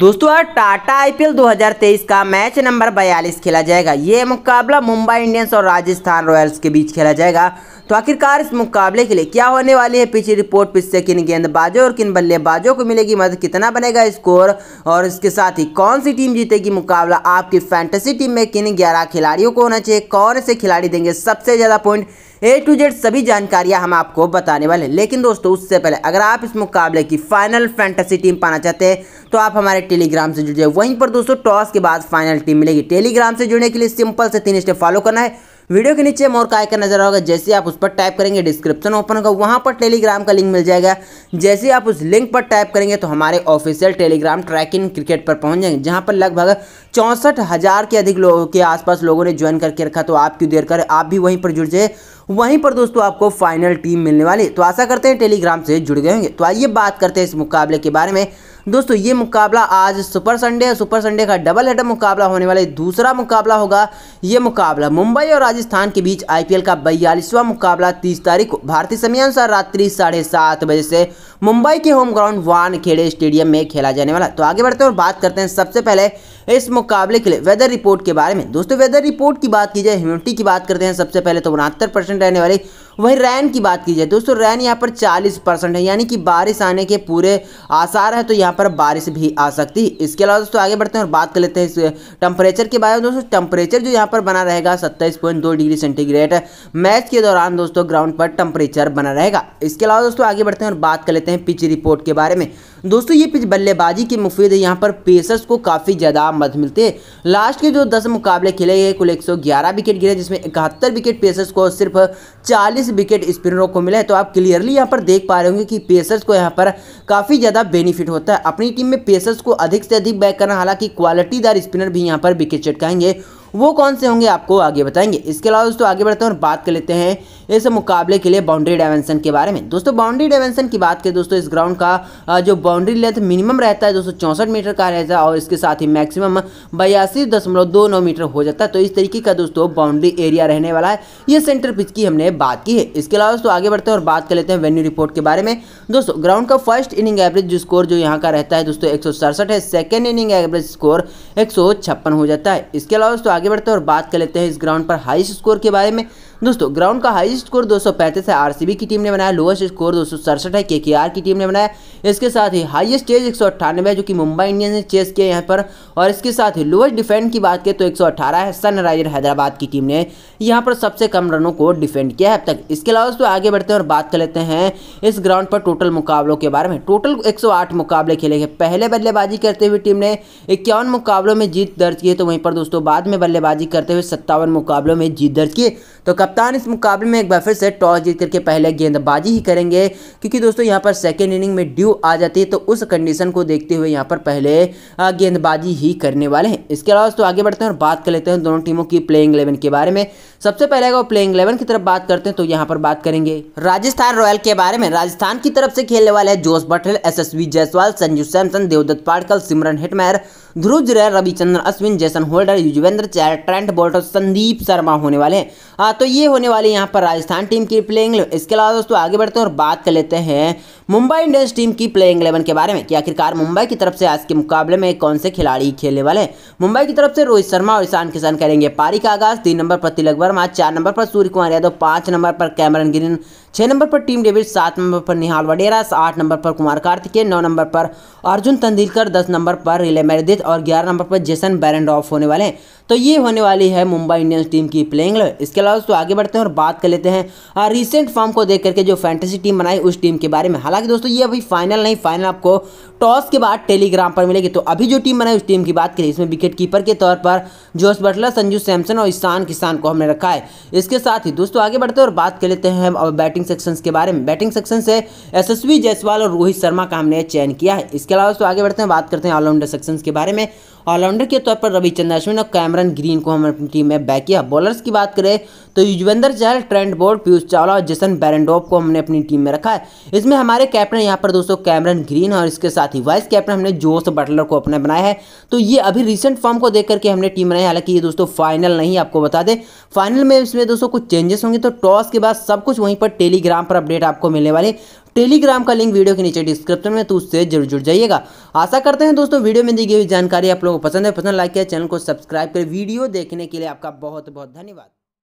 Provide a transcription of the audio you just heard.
दोस्तों आज टाटा आईपीएल 2023 का मैच नंबर 42 खेला जाएगा ये मुकाबला मुंबई इंडियंस और राजस्थान रॉयल्स के बीच खेला जाएगा तो आखिरकार इस मुकाबले के लिए क्या होने वाली है पिछली रिपोर्ट पिछले किन गेंदबाजों और किन बल्लेबाजों को मिलेगी मदद कितना बनेगा स्कोर और इसके साथ ही कौन सी टीम जीतेगी मुकाबला आपकी फैंटेसी टीम में किन ग्यारह खिलाड़ियों को होना चाहिए कौन से खिलाड़ी देंगे सबसे ज़्यादा पॉइंट ए टू जेड सभी जानकारियां हम आपको बताने वाले हैं लेकिन दोस्तों उससे पहले अगर आप इस मुकाबले की फाइनल फैंटेसी टीम पाना चाहते हैं तो आप हमारे टेलीग्राम से जुड़ जाए वहीं पर दोस्तों टॉस के बाद फाइनल टीम मिलेगी टेलीग्राम से जुड़ने के लिए सिंपल से तीन स्टेप फॉलो करना है वीडियो के नीचे मोर का आयकर नजर आएगा जैसे आप उस पर टाइप करेंगे डिस्क्रिप्शन ओपन होगा वहाँ पर टेलीग्राम का लिंक मिल जाएगा जैसे आप उस लिंक पर टाइप करेंगे तो हमारे ऑफिशियल टेलीग्राम ट्रैकिंग क्रिकेट पर पहुँच जाएंगे जहाँ पर लगभग चौंसठ हज़ार के अधिक लोगों के आसपास लोगों ने ज्वाइन करके रखा तो आप क्यों देर कर आप भी वहीं पर जुड़ जाए वहीं पर दोस्तों आपको फाइनल टीम मिलने वाली तो आशा करते हैं टेलीग्राम से जुड़ गए होंगे तो आइए बात करते हैं इस मुकाबले के बारे में दोस्तों ये मुकाबला आज सुपर संडे है सुपर संडे का डबल हेडर मुकाबला होने वाला दूसरा मुकाबला होगा ये मुकाबला मुंबई और राजस्थान के बीच आईपीएल का बयालीसवां मुकाबला तीस तारीख को भारतीय समयानुसार रात्रि साढ़े सात बजे से मुंबई के होम ग्राउंड वानखेड़े स्टेडियम में खेला जाने वाला तो आगे बढ़ते हैं और बात करते हैं सबसे पहले इस मुकाबले के लिए वेदर रिपोर्ट के बारे में दोस्तों वेदर रिपोर्ट की बात की जाए ह्यूमिडिटी की बात करते हैं सबसे पहले तो उनहत्तर परसेंट रहने वाली वहीं रैन की बात की जाए दोस्तों रैन यहाँ पर 40 परसेंट है यानी कि बारिश आने के पूरे आसार है तो यहाँ पर बारिश भी आ सकती है इसके अलावा दोस्तों आगे बढ़ते हैं और बात कर लेते हैं टेम्परेचर के बारे में दोस्तों टेम्परेचर जो यहाँ पर बना रहेगा सत्ताईस डिग्री सेंटीग्रेड मैच के दौरान दोस्तों ग्राउंड पर टेम्परेचर बना रहेगा इसके अलावा दोस्तों आगे बढ़ते हैं और बात कर लेते हैं पिच रिपोर्ट के बारे में दोस्तों ये पिच बल्लेबाजी की मुफीद है यहाँ पर पेसर्स को काफ़ी ज़्यादा मदद मिलते हैं लास्ट के जो दस मुकाबले खेले गए कुल 111 विकेट गिरे जिसमें इकहत्तर विकेट पेसर्स को सिर्फ 40 विकेट स्पिनरों को मिला है तो आप क्लियरली यहाँ पर देख पा रहे होंगे कि पेसर्स को यहाँ पर काफ़ी ज़्यादा बेनिफिट होता है अपनी टीम में पेसर्स को अधिक से अधिक बैक करना हालांकि क्वालिटीदार स्पिनर भी यहाँ पर विकेट चटकाएंगे वो कौन से होंगे आपको आगे बताएंगे इसके अलावा दोस्तों आगे बढ़ते हैं और बात कर लेते हैं इस मुकाबले के लिए बाउंड्री डायमेंशन के बारे में दोस्तों बाउंड्री डायमेंशन की बात करें दोस्तों इस ग्राउंड का जो बाउंड्री लेंथ मिनिमम रहता है दोस्तों मीटर का रहता है और इसके साथ ही मैक्सिमम बयासी मीटर हो जाता है तो इस तरीके का दोस्तों बाउंड्री एरिया रहने वाला है ये सेंटर पिच की हमने बात की है इसके अलावा दोस्तों आगे बढ़ते हैं और बात कर लेते हैं वेन्यू रिपोर्ट के बारे में दोस्तों ग्राउंड का फर्स्ट इनिंग एवरेज जो स्कोर जो यहाँ का रहता है दोस्तों एक है सेकेंड इनिंग एवरेज स्कोर एक हो जाता है इसके अलावा दोस्तों आगे बढ़ते हैं और बात कर लेते हैं इस ग्राउंड पर हाइस्ट स्कोर के बारे में दोस्तों ग्राउंड का हाईएस्ट स्कोर 235 है आरसीबी की टीम ने बनाया लोएस्ट स्कोर दो है केकेआर की टीम ने बनाया इसके साथ ही हाईएस्ट चेज एक है जो कि मुंबई इंडियंस ने चेस किया यहाँ पर और इसके साथ ही लोएस्ट डिफेंड की बात करें तो एक है सनराइजर हैदराबाद की टीम ने यहाँ पर सबसे कम रनों को डिफेंड किया है अब तक इसके अलावा दोस्तों आगे बढ़ते हैं और बात कर लेते हैं इस ग्राउंड पर टोटल मुकाबलों के बारे में टोटल एक मुकाबले खेले गए पहले बल्लेबाजी करते हुए टीम ने इक्यावन मुकाबलों में जीत दर्ज की तो वहीं पर दोस्तों बाद में बल्लेबाजी करते हुए सत्तावन मुकाबलों में जीत दर्ज की तो कप्तान इस मुकाबले में एक बार फिर से टॉस जीत करके पहले गेंदबाजी ही करेंगे क्योंकि दोस्तों यहाँ पर सेकेंड इनिंग में ड्यू आ जाती है तो उस कंडीशन को देखते हुए यहाँ पर पहले गेंदबाजी ही करने वाले हैं इसके अलावा दोस्तों आगे बढ़ते हैं और बात कर लेते हैं दोनों टीमों की प्लेइंग इलेवन के बारे में सबसे पहले अगर प्लेइंग इलेवन की तरफ बात करते हैं तो यहाँ पर बात करेंगे राजस्थान रॉयल के बारे में राजस्थान की तरफ से खेलने वाले जोश बटल वी Jaiswal Sanju Samson Devdutt Padikkal Shimron Hetmyer Dhruv Ravichandra Ashwin Jason Holder Yuzvendra Chahal Trent Boult Sandeep Sharma होने वाले हैं तो ये होने वाली यहाँ पर राजस्थान टीम की प्लेइंग इसके अलावा दोस्तों आगे बढ़ते हैं और बात कर लेते हैं मुंबई इंडियंस टीम की प्लेइंग इलेवन के बारे में कि आखिरकार मुंबई की तरफ से आज के मुकाबले में कौन से खिलाड़ी खेलने वाले हैं मुंबई की तरफ से रोहित शर्मा और ईशान किशन करेंगे पारी का आगाज तीन नंबर पर तिलक वर्मा चार नंबर पर सूर्य कुमार यादव पांच नंबर पर कैमरन गिरिन छह नंबर पर टीम डेविड सात नंबर पर निहाल वडेरा आठ नंबर पर कुमार कार्तिकेय नौ नंबर पर अर्जुन तंदीलकर दस नंबर पर रिले मेरिदित और ग्यारह नंबर पर जेसन बैरन होने वाले हैं तो ये होने वाली है मुंबई इंडियंस टीम की प्लेइंग इसके अलावा दोस्तों आगे बढ़ते हैं और बात कर लेते हैं रिसेंट फॉर्म को देख करके जो फैंटेसी टीम बनाई उस टीम के बारे में हालांकि हालांकि दोस्तों ये अभी फाइनल नहीं फाइनल आपको टॉस के बाद टेलीग्राम पर मिलेगी तो अभी जो टीम बनाई उस टीम की बात करें इसमें विकेट कीपर के तौर पर जोश बटलर संजू सैमसन और ईशान किसान को हमने रखा है इसके साथ ही दोस्तों आगे बढ़ते हैं और बात कर लेते हैं हम बैटिंग सेक्शंस के बारे में बैटिंग सेक्शन से यशस्वी जायसवाल और रोहित शर्मा का हमने चयन किया है इसके अलावा दोस्तों आगे बढ़ते हैं बात करते हैं ऑलराउंडर सेक्शन के बारे में ऑलराउंडर के तौर पर रविचंद्र अश्विन और कैमरन ग्रीन को हम अपनी टीम में बैक किया बॉलर्स की बात करें तो युजवेंद्र चहल ट्रेंड बोर्ड पीयूष चावला और जसन बैरेंडोप को हमने अपनी टीम में रखा है इसमें हमारे कैप्टन यहाँ पर दोस्तों कैमरन ग्रीन और इसके साथ ही वाइस कैप्टन हमने जोस बटलर को अपने बनाया है तो ये अभी रिसेंट फॉर्म को देख करके हमने टीम बनाई हालांकि ये दोस्तों फाइनल नहीं आपको बता दें फाइनल में इसमें दोस्तों कुछ चेंजेस होंगे तो टॉस के बाद सब कुछ वहीं पर टेलीग्राम पर अपडेट आपको मिलने वाले टेलीग्राम का लिंक वीडियो के नीचे डिस्क्रिप्शन में तो उससे जरूर जुड़ जाइएगा आशा करते हैं दोस्तों वीडियो में दी गई जानकारी आप लोगों को पसंद है पसंद लाइक किया चैनल को सब्सक्राइब करें वीडियो देखने के लिए आपका बहुत बहुत धन्यवाद